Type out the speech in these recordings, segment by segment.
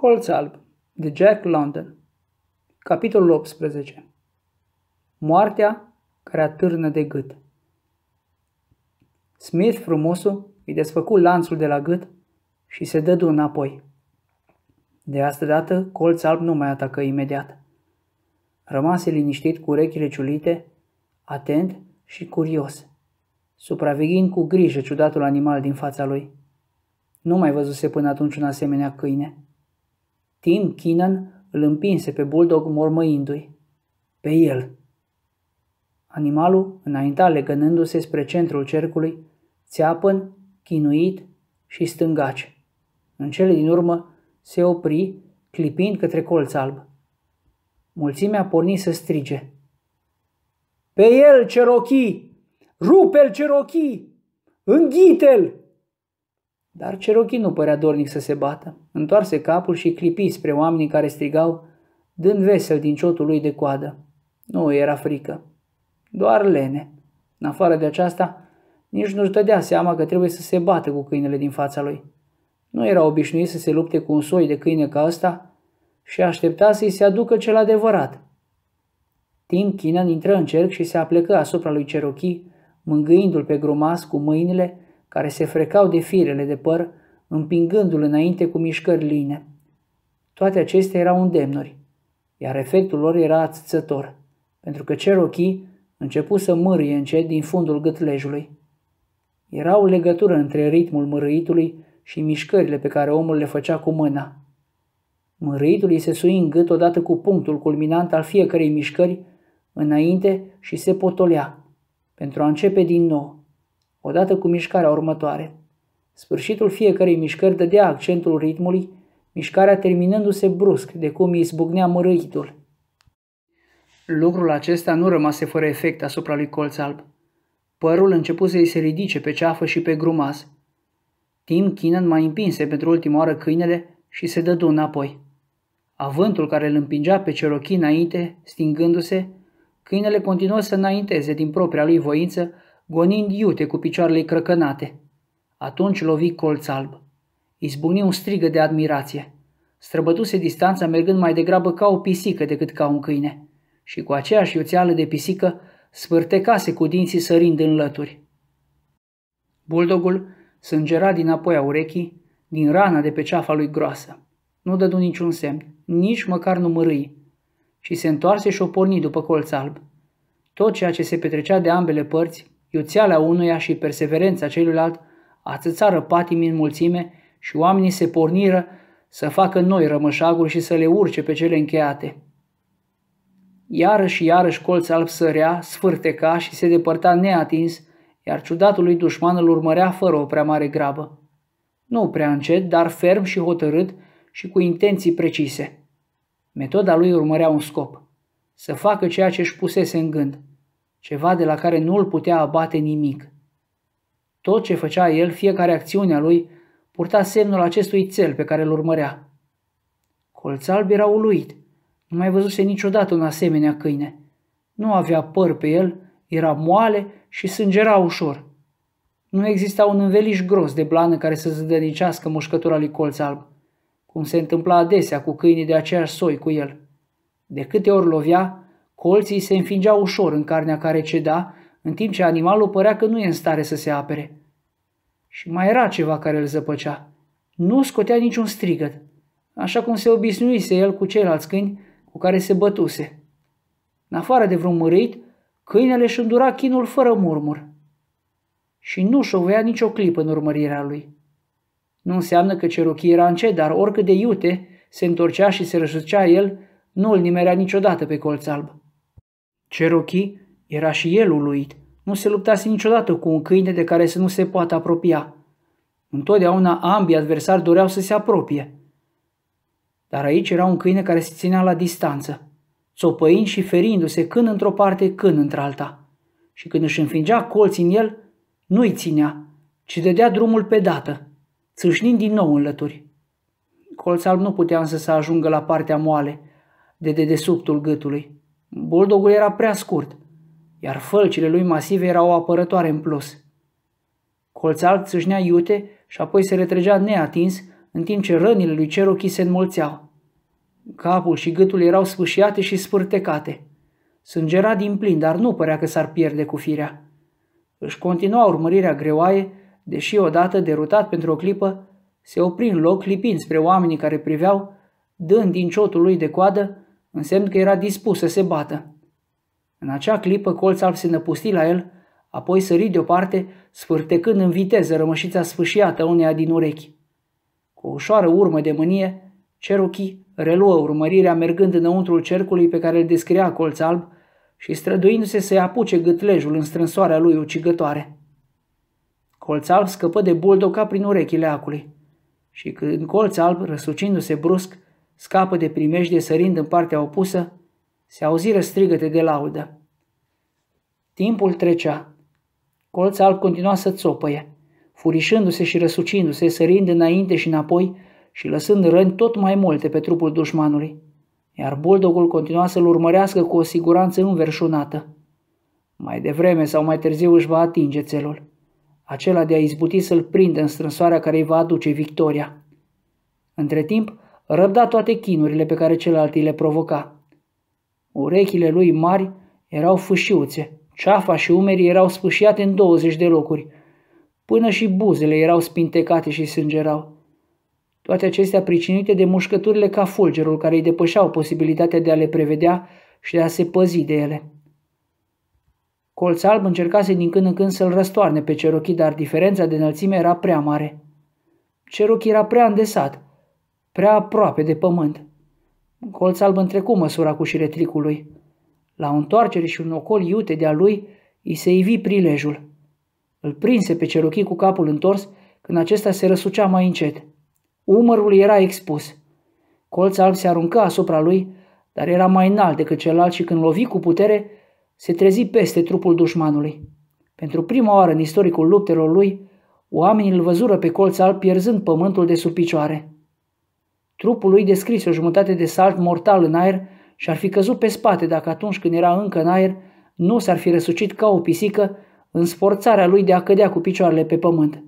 Colț alb de Jack London Capitolul 18 Moartea care atârnă de gât Smith frumosul îi desfăcu lanțul de la gât și se dădu înapoi. De asta dată, colț alb nu mai atacă imediat. Rămase liniștit cu urechile ciulite, atent și curios, supraveghind cu grijă ciudatul animal din fața lui. Nu mai văzuse până atunci un asemenea câine. Tim Keenan îl împinse pe Bulldog mormăindu-i. Pe el! Animalul înainta legănându-se spre centrul cercului, țeapăn, chinuit și stângaci. În cele din urmă se opri, clipind către colț alb. Mulțimea porni să strige. Pe el, cerochii! Rupe-l, cerochii! Înghite-l! Dar Cherokee nu părea dornic să se bată. Întoarse capul și clipi spre oamenii care strigau, dând vesel din ciotul lui de coadă. Nu era frică. Doar lene. În afară de aceasta, nici nu-și dădea seama că trebuie să se bată cu câinele din fața lui. Nu era obișnuit să se lupte cu un soi de câine ca ăsta și aștepta să-i se aducă cel adevărat. Tim Chinan intră în cerc și se aplecă asupra lui Cherokee, mângâindu-l pe grumas cu mâinile care se frecau de firele de păr, împingându-l înainte cu mișcări line. Toate acestea erau îndemnuri, iar efectul lor era ațățător, pentru că Cherokee începu să mârie încet din fundul gâtlejului. Era o legătură între ritmul mărâitului și mișcările pe care omul le făcea cu mâna. Mărâitul îi se sui în gât odată cu punctul culminant al fiecărei mișcări înainte și se potolea, pentru a începe din nou odată cu mișcarea următoare. Sfârșitul fiecărei mișcări dădea accentul ritmului, mișcarea terminându-se brusc de cum îi zbucnea mărâitul. Lucrul acesta nu rămase fără efect asupra lui Colț Alb. Părul început să-i se ridice pe ceafă și pe grumaz. Tim Kinnan mai împinse pentru ultima oară câinele și se dădu înapoi. Avântul care îl împingea pe cerochii înainte, stingându-se, câinele continuă să înainteze din propria lui voință, gonind iute cu picioarele crăcănate. Atunci lovi colț alb. Izbucni un strigă de admirație. Străbătuse distanța mergând mai degrabă ca o pisică decât ca un câine. Și cu aceeași iuțeală de pisică spârtecase cu dinții sărind în lături. Buldogul sângera din apoi a urechii, din rana de pe ceafa lui groasă. Nu dădu niciun semn, nici măcar nu mărâi, ci se întoarse și o porni după colț alb. Tot ceea ce se petrecea de ambele părți iuțeala unuia și perseverența celuilalt, atâțară patimi în mulțime și oamenii se porniră să facă noi rămășaguri și să le urce pe cele încheiate. Iarăși, iarăși colț alb sărea, sfârteca și se depărta neatins, iar ciudatul lui dușman îl urmărea fără o prea mare grabă. Nu prea încet, dar ferm și hotărât și cu intenții precise. Metoda lui urmărea un scop. Să facă ceea ce își pusese în gând – ceva de la care nu îl putea abate nimic. Tot ce făcea el, fiecare acțiune a lui, purta semnul acestui țel pe care îl urmărea. Colț alb era uluit. Nu mai văzuse niciodată un asemenea câine. Nu avea păr pe el, era moale și sângera ușor. Nu exista un înveliș gros de blană care să zădănicească mușcătura lui colț alb, cum se întâmpla adesea cu câinii de aceeași soi cu el. De câte ori lovea, Colții se înfingeau ușor în carnea care ceda, în timp ce animalul părea că nu e în stare să se apere. Și mai era ceva care îl zăpăcea. Nu scotea niciun strigăt, așa cum se obișnuise el cu ceilalți câini cu care se bătuse. În afară de vreun mărit, câinele își îndura chinul fără murmur. Și nu șovea nicio clipă în urmărirea lui. Nu înseamnă că cerochii era încet, dar oricât de iute se întorcea și se răsucea el, nu îl nimerea niciodată pe colț alb. Cherokee era și el uluit. Nu se luptase niciodată cu un câine de care să nu se poată apropia. Întotdeauna ambii adversari doreau să se apropie. Dar aici era un câine care se ținea la distanță, țopăind și ferindu-se când într-o parte, când într-alta. Și când își înfingea colții în el, nu-i ținea, ci dădea drumul pe dată, țâșnind din nou în lături. Colț nu putea însă să ajungă la partea moale, de dedesubtul gâtului. Buldogul era prea scurt, iar fălcile lui masive erau apărătoare în plus. Colț alb țâșnea iute și apoi se retrăgea neatins, în timp ce rănile lui Cherokee se înmulțeau. Capul și gâtul erau sfâșiate și spârtecate. Sângera din plin, dar nu părea că s-ar pierde cu firea. Își continua urmărirea greoaie, deși odată, derutat pentru o clipă, se opri în loc, lipind spre oamenii care priveau, dând din ciotul lui de coadă însemn că era dispus să se bată. În acea clipă, colț alb se năpusti la el, apoi sări deoparte, sfârtecând în viteză rămășița sfâșiată uneia din urechi. Cu o ușoară urmă de mânie, Cherokee reluă urmărirea mergând înăuntrul cercului pe care îl descria colț alb și străduindu-se să-i apuce gâtlejul în strânsoarea lui ucigătoare. Colț alb scăpă de buldoca prin urechile acului și când colț alb, răsucindu-se brusc, scapă de primejde sărind în partea opusă, se auziră strigăte de laudă. Timpul trecea. Colț alb continua să țopăie, furișându-se și răsucindu-se, sărind înainte și înapoi și lăsând răni tot mai multe pe trupul dușmanului, iar buldogul continua să-l urmărească cu o siguranță înverșunată. Mai devreme sau mai târziu își va atinge țelul, acela de a izbuti să-l prindă în strânsoarea care îi va aduce victoria. Între timp, răbda toate chinurile pe care celălalt îi le provoca. Urechile lui mari erau fâșiuțe, ceafa și umerii erau sfâșiate în 20 de locuri. Până și buzele erau spintecate și sângerau. Toate acestea pricinuite de mușcăturile ca fulgerul care îi depășeau posibilitatea de a le prevedea și de a se păzi de ele. Colț alb încercase din când în când să-l răstoarne pe Cerochi, dar diferența de înălțime era prea mare. Cerochi era prea îndesat prea aproape de pământ. Un colț alb întrecu măsura cu șiretricului. lui. La o întoarcere și un ocol iute de-a lui, îi se ivi prilejul. Îl prinse pe cerochii cu capul întors, când acesta se răsucea mai încet. Umărul era expus. Colț alb se aruncă asupra lui, dar era mai înalt decât celălalt și când lovi cu putere, se trezi peste trupul dușmanului. Pentru prima oară în istoricul luptelor lui, oamenii îl văzură pe colț alb pierzând pământul de sub picioare. Trupul lui descris o jumătate de salt mortal în aer și ar fi căzut pe spate dacă atunci când era încă în aer nu s-ar fi răsucit ca o pisică în sforțarea lui de a cădea cu picioarele pe pământ.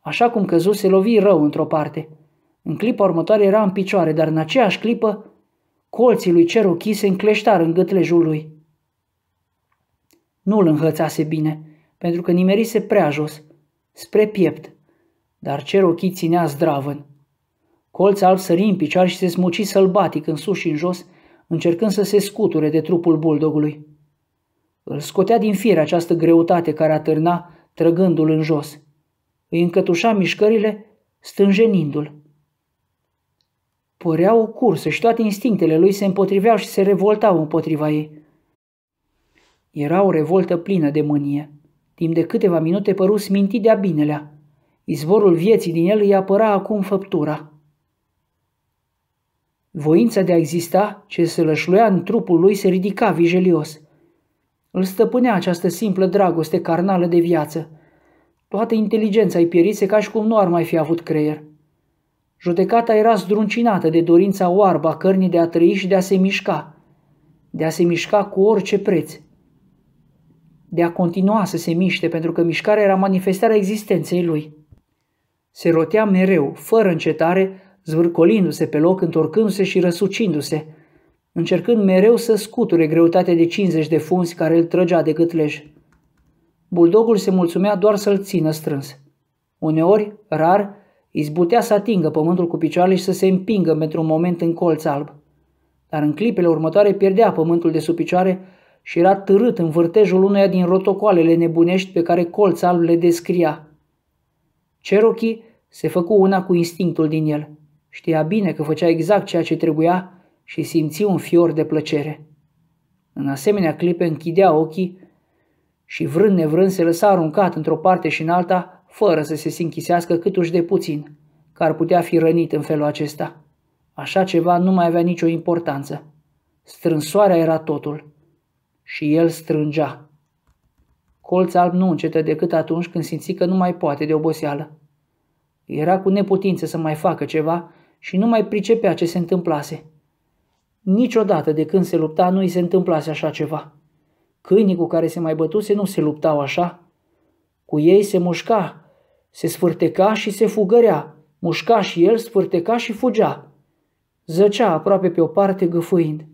Așa cum căzu, se lovi rău într-o parte. În clipa următoare era în picioare, dar în aceeași clipă colții lui Cherokee se încleștar în gâtlejul lui. Nu îl înhățase bine, pentru că nimerise prea jos, spre piept, dar Cherokee ținea zdravăn. Colț alb sări în picioare și se smuci sălbatic în sus și în jos, încercând să se scuture de trupul buldogului. Îl scotea din fire această greutate care atârna, trăgându-l în jos. Îi încătușa mișcările, stânjenindu-l. Părea o cursă și toate instinctele lui se împotriveau și se revoltau împotriva ei. Era o revoltă plină de mânie. Timp de câteva minute păru smintit de-a binelea. Izvorul vieții din el îi apăra acum făptura. Voința de a exista, ce se lășluia în trupul lui, se ridica vijelios. Îl stăpânea această simplă dragoste carnală de viață. Toată inteligența îi pierise ca și cum nu ar mai fi avut creier. Judecata era zdruncinată de dorința oarbă a cărnii de a trăi și de a se mișca, de a se mișca cu orice preț, de a continua să se miște pentru că mișcarea era manifestarea existenței lui. Se rotea mereu, fără încetare, zvârcolindu-se pe loc, întorcându-se și răsucindu-se, încercând mereu să scuture greutatea de 50 de funți care îl trăgea de gâtlej. Buldogul se mulțumea doar să-l țină strâns. Uneori, rar, izbutea să atingă pământul cu picioarele și să se împingă pentru un moment în colț alb. Dar în clipele următoare pierdea pământul de sub picioare și era târât în vârtejul uneia din rotocoalele nebunești pe care colț alb le descria. Cherokee se făcu una cu instinctul din el – Știa bine că făcea exact ceea ce trebuia și simți un fior de plăcere. În asemenea clipe închidea ochii și vrând nevrând se lăsa aruncat într-o parte și în alta, fără să se sinchisească câtuși de puțin, că ar putea fi rănit în felul acesta. Așa ceva nu mai avea nicio importanță. Strânsoarea era totul. Și el strângea. Colț alb nu încetă decât atunci când simți că nu mai poate de oboseală. Era cu neputință să mai facă ceva și nu mai pricepea ce se întâmplase. Niciodată de când se lupta nu îi se întâmplase așa ceva. Câinii cu care se mai bătuse nu se luptau așa. Cu ei se mușca, se sfârteca și se fugărea. Mușca și el, sfârteca și fugea. Zăcea aproape pe o parte gâfâind.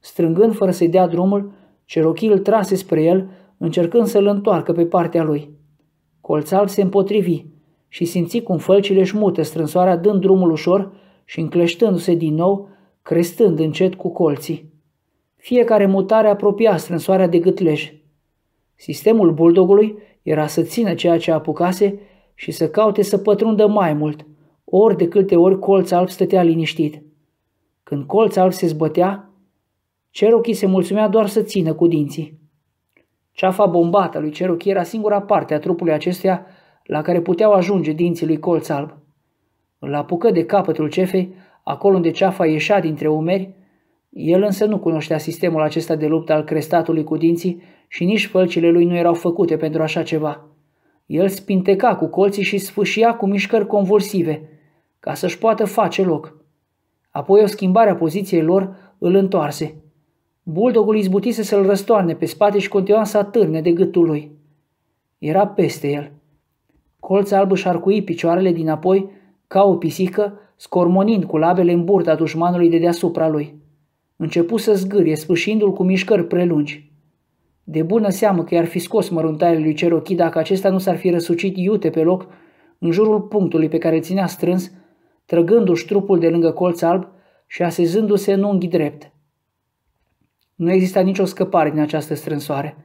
Strângând fără să-i dea drumul, Cerochii îl trase spre el, încercând să-l întoarcă pe partea lui. Colțal se împotrivi, și simți cum fălcile își mută strânsoarea dând drumul ușor și încleștându-se din nou, crestând încet cu colții. Fiecare mutare apropia strânsoarea de gâtlej. Sistemul buldogului era să țină ceea ce apucase și să caute să pătrundă mai mult, ori de câte ori colț alb stătea liniștit. Când colț alb se zbătea, Cherokee se mulțumea doar să țină cu dinții. Ceafa bombată lui Cherokee era singura parte a trupului acesteia la care puteau ajunge dinții lui colț alb. Îl apucă de capătul cefei, acolo unde ceafa ieșea dintre umeri, el însă nu cunoștea sistemul acesta de luptă al crestatului cu dinții și nici fălcile lui nu erau făcute pentru așa ceva. El spinteca cu colții și sfâșia cu mișcări convulsive, ca să-și poată face loc. Apoi o schimbare a poziției lor îl întoarse. Buldogul izbutise să-l răstoarne pe spate și continua să atârne de gâtul lui. Era peste el. Colț alb își arcui picioarele dinapoi ca o pisică, scormonind cu labele în burta dușmanului de deasupra lui. Începu să zgârie, sfârșindu l cu mișcări prelungi. De bună seamă că i-ar fi scos măruntaile lui Cherokee dacă acesta nu s-ar fi răsucit iute pe loc, în jurul punctului pe care îl ținea strâns, trăgându-și trupul de lângă colț alb și asezându-se în unghi drept. Nu exista nicio scăpare din această strânsoare.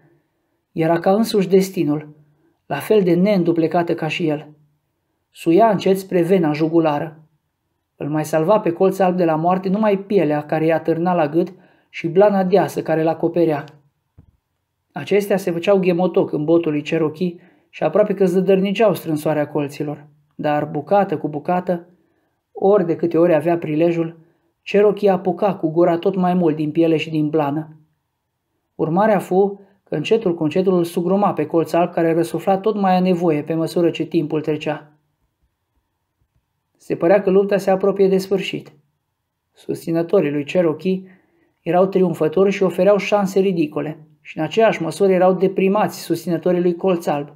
Era ca însuși destinul – la fel de neînduplecată ca și el. Suia încet spre vena jugulară. Îl mai salva pe colț alb de la moarte numai pielea care i-a târna la gât și blana deasă care l acoperea. Acestea se făceau ghemotoc în botul lui Cherokee și aproape că zădărniceau strânsoarea colților. Dar bucată cu bucată, ori de câte ori avea prilejul, Cherokee apuca cu gura tot mai mult din piele și din blană. Urmarea fu că încetul cu încetul îl sugruma pe colț alb care răsufla tot mai a nevoie pe măsură ce timpul trecea. Se părea că lupta se apropie de sfârșit. Susținătorii lui Cherokee erau triumfători și ofereau șanse ridicole și în aceeași măsură erau deprimați susținătorii lui Colț Alb.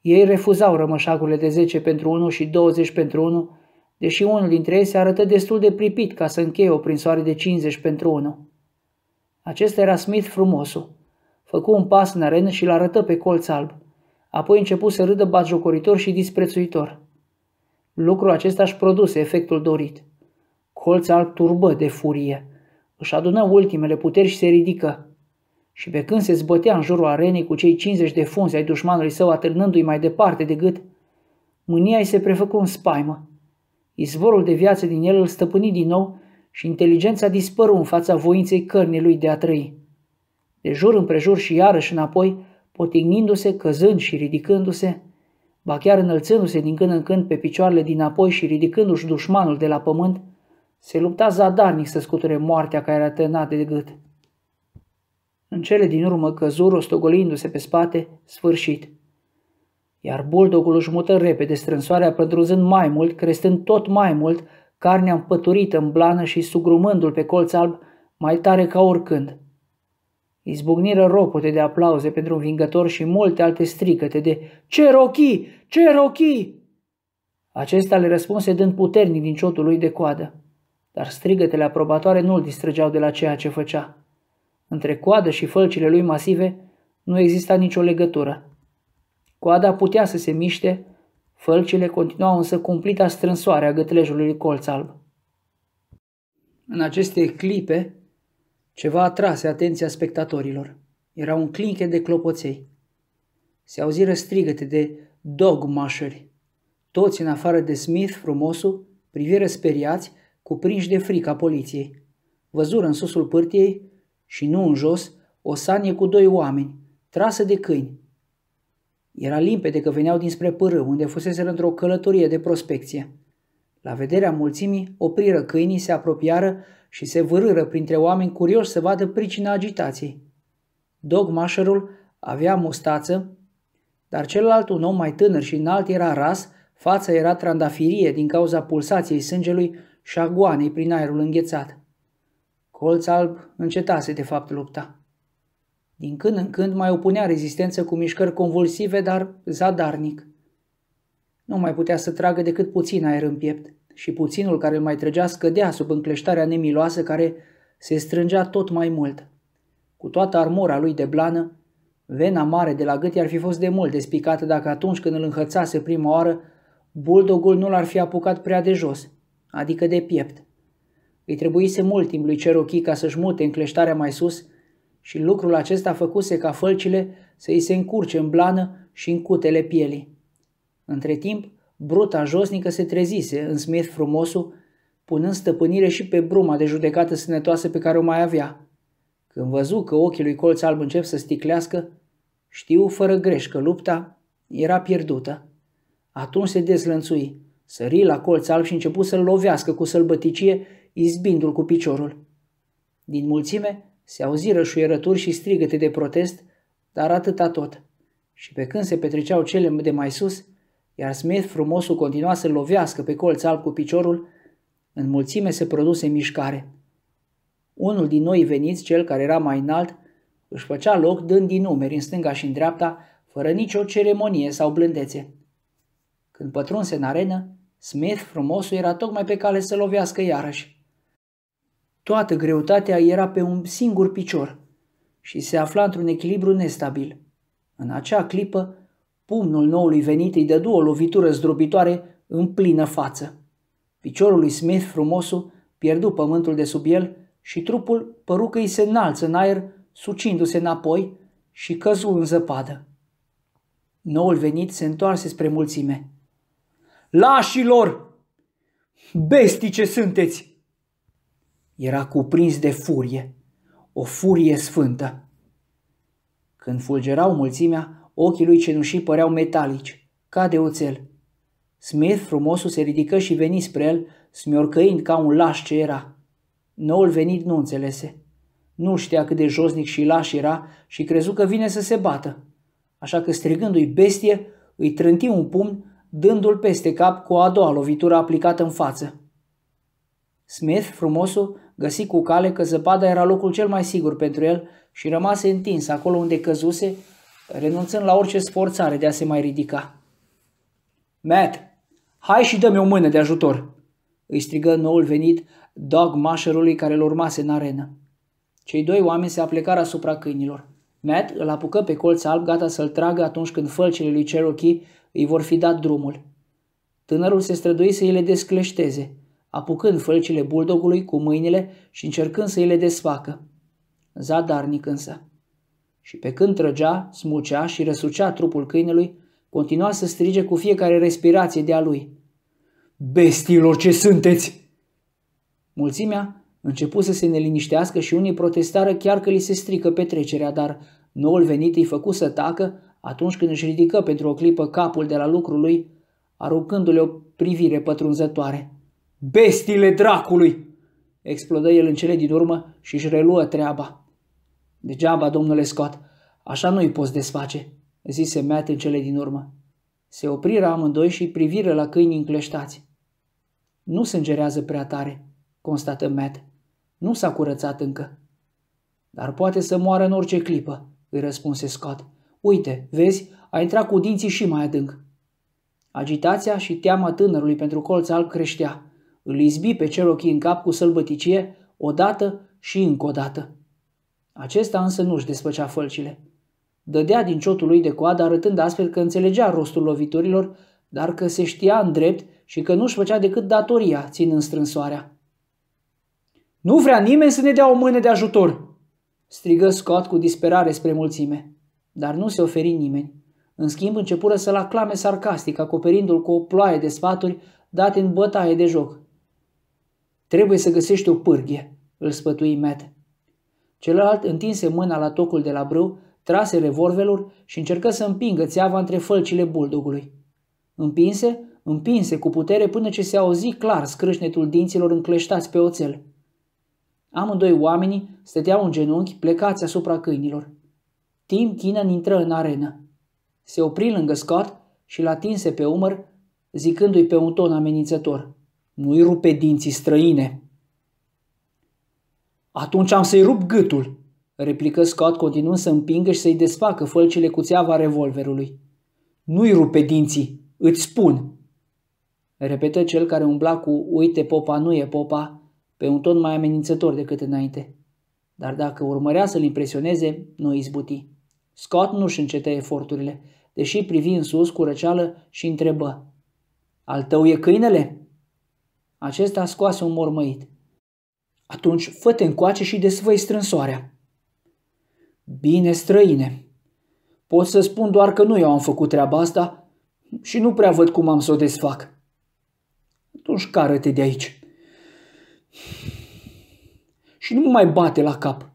Ei refuzau rămășagurile de 10 pentru 1 și 20 pentru 1, deși unul dintre ei se arătă destul de pripit ca să încheie o prinsoare de 50 pentru 1. Acesta era Smith frumosul, Făcu un pas în arenă și l arătă pe colț alb. Apoi începu să râdă batjocoritor și disprețuitor. Lucrul acesta își produse efectul dorit. Colț alb turbă de furie. Își adună ultimele puteri și se ridică. Și pe când se zbătea în jurul arenei cu cei 50 de funzi ai dușmanului său atârnându-i mai departe de gât, mânia îi se prefăcu în spaimă. Izvorul de viață din el îl stăpâni din nou și inteligența dispăru în fața voinței cărnii lui de a trăi de jur împrejur și iarăși înapoi, potignindu-se, căzând și ridicându-se, ba chiar înălțându-se din când în când pe picioarele dinapoi și ridicându-și dușmanul de la pământ, se lupta zadarnic să scuture moartea care era tânat de gât. În cele din urmă căzur, ostogolindu se pe spate, sfârșit. Iar buldogul își mută repede strânsoarea pătrunzând mai mult, crestând tot mai mult, carnea împăturită în blană și sugrumându-l pe colț alb mai tare ca oricând – Izbucniră ropote de aplauze pentru un vingător și multe alte stricăte de Ce rochii!" Acesta le răspunse dând puternic din ciotul lui de coadă, dar strigătele aprobatoare nu îl distrăgeau de la ceea ce făcea. Între coadă și fălcile lui masive nu exista nicio legătură. Coada putea să se miște, fălcile continuau însă cumplita strânsoare a gâtlejului colț alb. În aceste clipe, ceva atrase atenția spectatorilor. Era un clinche de clopoței. Se auziră strigăte de dogmașări. Toți, în afară de Smith, frumosul, priviră speriați, cuprinși de frica poliției. Văzură în susul pârtiei și nu în jos o sanie cu doi oameni, trasă de câini. Era limpede că veneau dinspre pârâu, unde fuseseră într-o călătorie de prospecție. La vederea mulțimii, opriră câinii, se apropiară și se vârâră printre oameni curioși să vadă pricina agitației. Dogmașerul avea mustață, dar celălalt, un om mai tânăr și înalt, era ras, fața era trandafirie din cauza pulsației sângelui și a goanei prin aerul înghețat. Colț alb încetase de fapt lupta. Din când în când mai opunea rezistență cu mișcări convulsive, dar zadarnic. Nu mai putea să tragă decât puțin aer în piept și puținul care îl mai trăgea scădea sub încleștarea nemiloasă care se strângea tot mai mult. Cu toată armura lui de blană, vena mare de la gât ar fi fost de mult despicată dacă atunci când îl înhățase prima oară, buldogul nu l-ar fi apucat prea de jos, adică de piept. Îi trebuise mult timp lui Cherokee ca să-și mute încleștarea mai sus și lucrul acesta făcuse ca fălcile să îi se încurce în blană și în cutele pielii. Între timp, bruta josnică se trezise, în Smith frumosul, punând stăpânire și pe bruma de judecată sănătoasă pe care o mai avea. Când văzu că ochii lui colț alb încep să sticlească, știu fără greș că lupta era pierdută. Atunci se dezlănțui, sări la colț alb și începu să-l lovească cu sălbăticie, izbindu-l cu piciorul. Din mulțime se auzi rășuierături și strigăte de protest, dar atâta tot. Și pe când se petreceau cele de mai sus, iar Smith frumosul continua să lovească pe colț alb cu piciorul, în mulțime se produse mișcare. Unul din noi veniți, cel care era mai înalt, își făcea loc dând din numeri în stânga și în dreapta, fără nicio ceremonie sau blândețe. Când pătrunse în arenă, Smith frumosul era tocmai pe cale să lovească iarăși. Toată greutatea era pe un singur picior și se afla într-un echilibru nestabil. În acea clipă, Pumnul noului venit îi dădu o lovitură zdrobitoare în plină față. Piciorul lui Smith frumosul pierdu pământul de sub el și trupul păru că îi se înalță în aer, sucindu-se înapoi și căzu în zăpadă. Noul venit se întoarse spre mulțime. Lașilor! Bestii ce sunteți! Era cuprins de furie, o furie sfântă. Când fulgerau mulțimea, Ochii lui cenușii păreau metalici, ca de oțel. Smith, frumosul, se ridică și veni spre el, smiorcăind ca un laș ce era. Noul venit nu înțelese. Nu știa cât de josnic și laș era și crezu că vine să se bată. Așa că strigându-i bestie, îi trânti un pumn, dându-l peste cap cu a doua lovitură aplicată în față. Smith, frumosul, găsi cu cale că zăpada era locul cel mai sigur pentru el și rămase întins acolo unde căzuse, renunțând la orice sforțare de a se mai ridica. Matt, hai și dă-mi o mână de ajutor, îi strigă noul venit dog mașerului care îl urmase în arenă. Cei doi oameni se aplecară asupra câinilor. Matt îl apucă pe colț alb gata să-l tragă atunci când fălcele lui Cherokee îi vor fi dat drumul. Tânărul se strădui să îi le descleșteze, apucând fălcile buldogului cu mâinile și încercând să îi le desfacă. Zadarnic însă și pe când trăgea, smucea și răsucea trupul câinelui, continua să strige cu fiecare respirație de-a lui. Bestilor ce sunteți! Mulțimea începu să se neliniștească și unii protestară chiar că li se strică petrecerea, dar noul venit îi făcu să tacă atunci când își ridică pentru o clipă capul de la lucrul lui, aruncându-le o privire pătrunzătoare. Bestile dracului! Explodă el în cele din urmă și își reluă treaba. Degeaba, domnule Scott, așa nu-i poți desface, zise Matt în cele din urmă. Se opriră amândoi și priviră la câinii încleștați. Nu sângerează prea tare, constată Matt. Nu s-a curățat încă. Dar poate să moară în orice clipă, îi răspunse Scott. Uite, vezi, a intrat cu dinții și mai adânc. Agitația și teama tânărului pentru colț alb creștea. Îl izbi pe ochii în cap cu sălbăticie, odată și încă o dată. Acesta însă nu își despăcea fălcile. Dădea din ciotul lui de coadă, arătând astfel că înțelegea rostul loviturilor, dar că se știa în drept și că nu își făcea decât datoria, ținând strânsoarea. Nu vrea nimeni să ne dea o mână de ajutor!" strigă Scott cu disperare spre mulțime. Dar nu se oferi nimeni. În schimb, începură să-l aclame sarcastic, acoperindu-l cu o ploaie de sfaturi date în bătaie de joc. Trebuie să găsești o pârghie, îl spătui Matt. Celălalt întinse mâna la tocul de la brâu, trase revolverul și încercă să împingă țeava între fălcile buldogului. Împinse, împinse cu putere până ce se auzi clar scrâșnetul dinților încleștați pe oțel. Amândoi oamenii stăteau în genunchi plecați asupra câinilor. Tim Keenan intră în arenă. Se opri lângă Scott și l atinse pe umăr, zicându-i pe un ton amenințător. Nu-i rupe dinții străine!" Atunci am să-i rup gâtul, replică Scott continuând să împingă și să-i desfacă fălcile cu țeava revolverului. Nu-i rupe dinții, îți spun, repetă cel care umbla cu uite popa nu e popa pe un ton mai amenințător decât înainte. Dar dacă urmărea să-l impresioneze, nu izbuti. Scott nu-și încetă eforturile, deși privi în sus cu răceală și întrebă. Al tău e câinele?" Acesta scoase un mormăit. Atunci fă-te încoace și desfăi strânsoarea. Bine, străine, pot să spun doar că nu eu am făcut treaba asta și nu prea văd cum am să o desfac. Atunci cară-te de aici. Și nu mă mai bate la cap.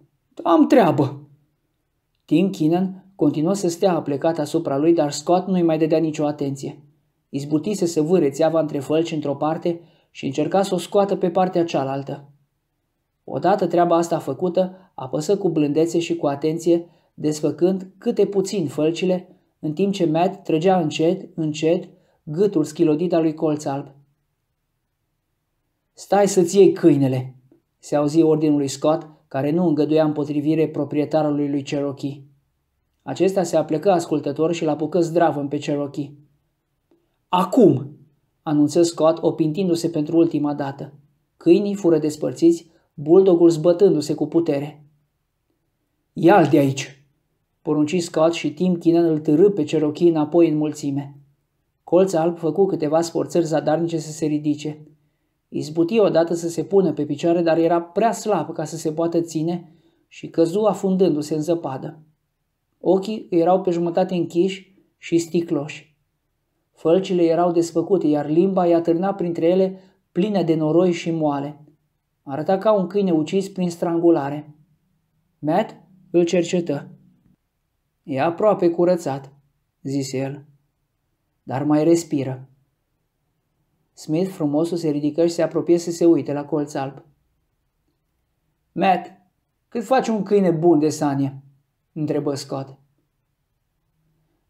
Am treabă. Tim Kinnan continuă să stea aplecat asupra lui, dar Scott nu-i mai dădea nicio atenție. Izbutise să vâre țeava între fălci într-o parte și încerca să o scoată pe partea cealaltă. Odată treaba asta făcută, apăsă cu blândețe și cu atenție, desfăcând câte puțin fălcile, în timp ce Matt trăgea încet, încet, gâtul schilodit al lui colț alb. Stai să-ți iei câinele!" se auzi ordinul lui Scott, care nu îngăduia împotrivire proprietarului lui Cherokee. Acesta se aplecă ascultător și l pucă zdravă pe Cherokee. Acum!" anunță Scott, opintindu-se pentru ultima dată. Câinii fură despărțiți, buldogul zbătându-se cu putere. Ia-l de aici!" porunci Scott și Tim Kinnan îl târâ pe cerochii înapoi în mulțime. Colț alb făcu câteva sforțări zadarnice să se ridice. Izbuti odată să se pună pe picioare, dar era prea slab ca să se poată ține și căzu afundându-se în zăpadă. Ochii erau pe jumătate închiși și sticloși. Fălcile erau desfăcute, iar limba i-a târna printre ele plină de noroi și moale. Arăta ca un câine ucis prin strangulare. Matt îl cercetă. E aproape curățat, zise el, dar mai respiră. Smith frumosul se ridică și se apropie să se uite la colț alb. Matt, cât faci un câine bun de sanie? întrebă Scott.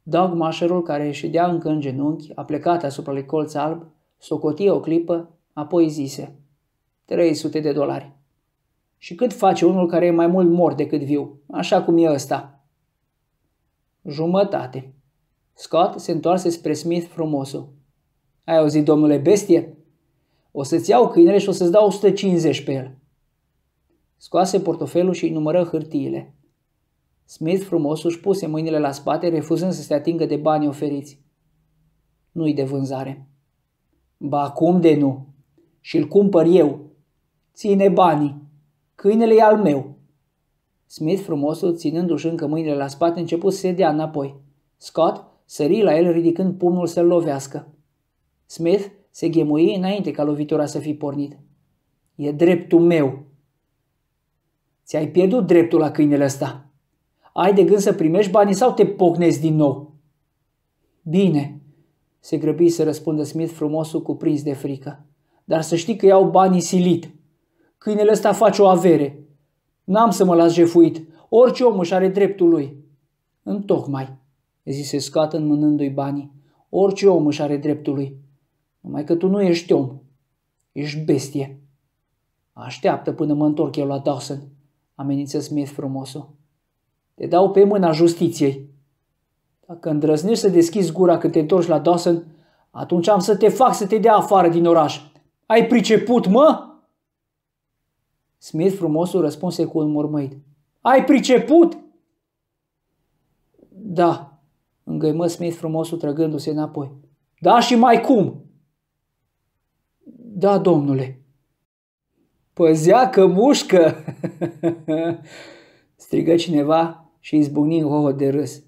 Dog mașerul care ședea încă în genunchi, a plecat asupra lui colț alb, socotie o clipă, apoi zise – 300 de dolari. Și cât face unul care e mai mult mort decât viu, așa cum e ăsta? Jumătate. Scott se întoarse spre Smith frumosul. Ai auzit, domnule bestie? O să-ți iau câinele și o să-ți dau 150 pe el. Scoase portofelul și numără hârtiile. Smith frumos își puse mâinile la spate, refuzând să se atingă de banii oferiți. Nu-i de vânzare. Ba cum de nu? Și-l cumpăr eu, Ține banii. Câinele e al meu. Smith, frumosul, ținându-și încă mâinile la spate, început să se dea înapoi. Scott sări la el ridicând pumnul să-l lovească. Smith se ghemui înainte ca lovitura să fi pornit. E dreptul meu. Ți-ai pierdut dreptul la câinele ăsta. Ai de gând să primești banii sau te pocnezi din nou? Bine, se grăbi să răspundă Smith frumosul cuprins de frică. Dar să știi că iau banii silit. Câinele ăsta face o avere. N-am să mă las jefuit. Orice om își are dreptul lui. Întocmai, zise scoată înmânându-i banii. Orice om își are dreptul lui. Numai că tu nu ești om. Ești bestie. Așteaptă până mă întorc eu la Dawson, amenință Smith frumosul. Te dau pe mâna justiției. Dacă îndrăznești să deschizi gura când te întorci la Dawson, atunci am să te fac să te dea afară din oraș. Ai priceput, mă?" Smith frumosul răspunse cu un mormăit. Ai priceput? Da, îngăimă Smith frumosul trăgându-se înapoi. Da și mai cum? Da, domnule. Păzea că mușcă! strigă cineva și izbucni hoho de râs.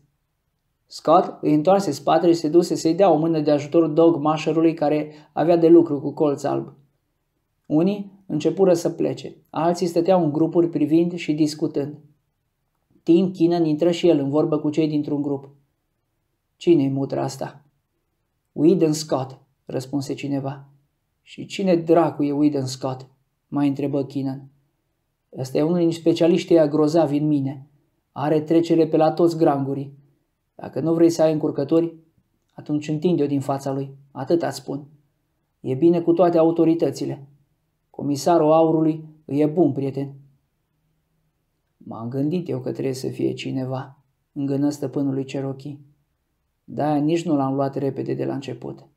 Scott îi întoarse spatele și se duse să-i dea o mână de ajutor dog mașerului care avea de lucru cu colț alb. Unii începură să plece. Alții stăteau în grupuri privind și discutând. Tim Kinan intră și el în vorbă cu cei dintr-un grup. Cine-i mutra asta? Whedon Scott, răspunse cineva. Și cine dracu e Whedon Scott? Mai întrebă Kinan. Ăsta e unul din specialiștii a grozavi în mine. Are trecere pe la toți grangurii. Dacă nu vrei să ai încurcători, atunci întinde-o din fața lui. Atât spun. E bine cu toate autoritățile. Comisarul aurului îi e bun, prieten. M-am gândit eu că trebuie să fie cineva, îngână stăpânului Cherokee. Da, nici nu l-am luat repede de la început.